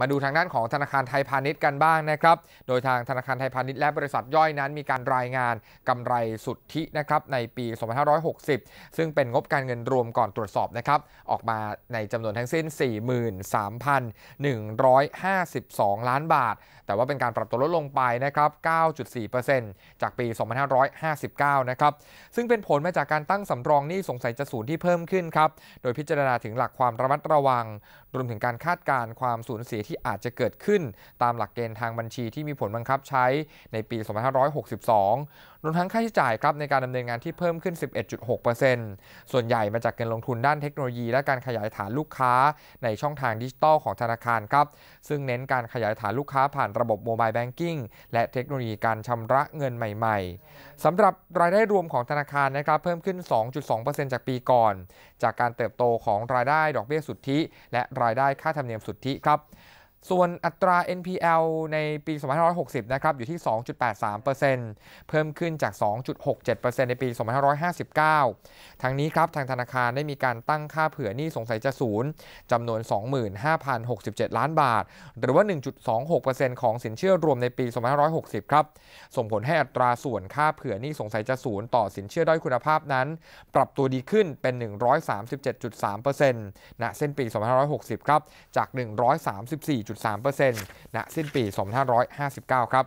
มาดูทางด้านของธนาคารไทยพาณิชย์กันบ้างนะครับ โดยทางธนาคารไทยพาณิชย์และบริษัทย่อยนั้น มีการรายงานกำไรสุทธินะครับในปี 2560 ซึ่งเป็นงบการเงินรวมก่อนตรวจสอบนะครับออกมาในจำนวนทั้งสิ้น 43,152 ล้านบาท แต่ว่าเป็นการปรับตัวลดลงไปนะครับ 9.4%จากปี 2559 นะครับ ซึ่งเป็นผลมาจากการตั้งสำรองหนี้สงสัยจะสูญที่เพิ่มขึ้นครับ โดยพิจารณาถึงหลักความระมัดระวัง รวมถึงการคาดการณ์ความสูญเสียที่อาจจะเกิดขึ้นตามหลักเกณฑ์ทางบัญชีที่มีผลบังคับใช้ ในปี 2562รวมทั้งค่าใช้จ่ายครับในการดำเนินงานที่เพิ่มขึ้น 11.6%ส่วนใหญ่มาจากเงินลงทุนด้านเทคโนโลยีและการขยายฐานลูกค้าในช่องทางดิจิตอลของธนาคารครับ ซึ่งเน้นการขยายฐานลูกค้าผ่านระบบโมบายแบงกิ้ง และเทคโนโลยีการชำระเงินใหม่ ๆ สำหรับรายได้รวมของธนาคารนะครับเพิ่มขึ้น 2.2%จากปีก่อน จากการเติบโตของรายได้ดอกเบี้ยสุทธิ และรายได้ค่าธรรมเนียมสุทธิครับส่วนอัตรา NPL ในปี 2560 นะครับ อยู่ที่ 2.83%เพิ่มขึ้นจาก 2.67%ในปี 2559 ทั้งนี้ครับ ทางธนาคารได้มีการตั้งค่าเผื่อหนี้สงสัยจะศูนย์ จำนวน 25,067 ล้านบาท หรือว่า 1.26%ของสินเชื่อรวมในปี 2560 ครับ ส่งผลให้อัตราส่วนค่าเผื่อหนี้สงสัยจะศูนย์ต่อสินเชื่อด้อยคุณภาพนั้น ปรับตัวดีขึ้นเป็น 137.3%ณเส้นปี 2560 ครับ จาก1 3 4 3.3%ณ สิ้นปี 2559 ครับ